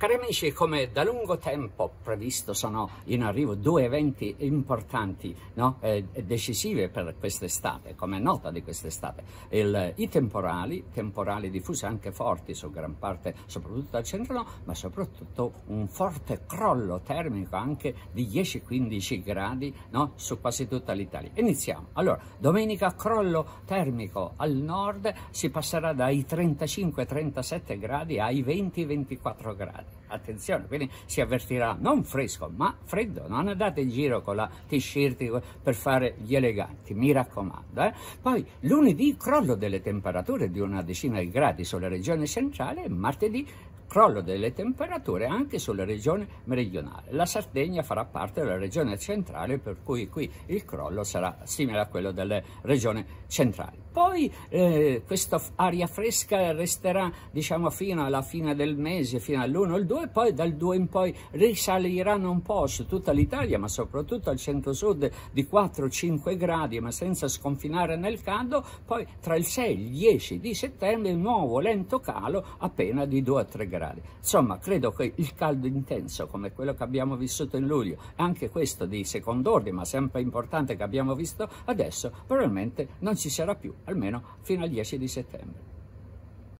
Cari amici, come da lungo tempo previsto sono in arrivo due eventi importanti, no? eh, decisive per quest'estate, come nota di quest'estate. Il, I temporali, temporali diffusi anche forti su gran parte, soprattutto al centro, ma soprattutto un forte crollo termico anche di 10-15 gradi no? su quasi tutta l'Italia. Iniziamo. Allora, domenica crollo termico al nord, si passerà dai 35-37 gradi ai 20-24 gradi attenzione, quindi si avvertirà non fresco ma freddo, non andate in giro con la t-shirt per fare gli eleganti, mi raccomando. Eh? Poi lunedì crollo delle temperature di una decina di gradi sulla regione centrale e martedì crollo delle temperature anche sulla regione meridionale. La Sardegna farà parte della regione centrale per cui qui il crollo sarà simile a quello delle regioni centrali. Poi eh, questa aria fresca resterà diciamo fino alla fine del mese, fino all'1 o il 2, poi dal 2 in poi risaliranno un po' su tutta l'Italia, ma soprattutto al centro-sud di 4-5 gradi, ma senza sconfinare nel caldo, poi tra il 6 e il 10 di settembre un nuovo lento calo appena di 2 3 gradi gradi. Insomma, credo che il caldo intenso come quello che abbiamo vissuto in luglio, anche questo di secondo ordine, ma sempre importante che abbiamo visto adesso, probabilmente non ci sarà più, almeno fino al 10 di settembre.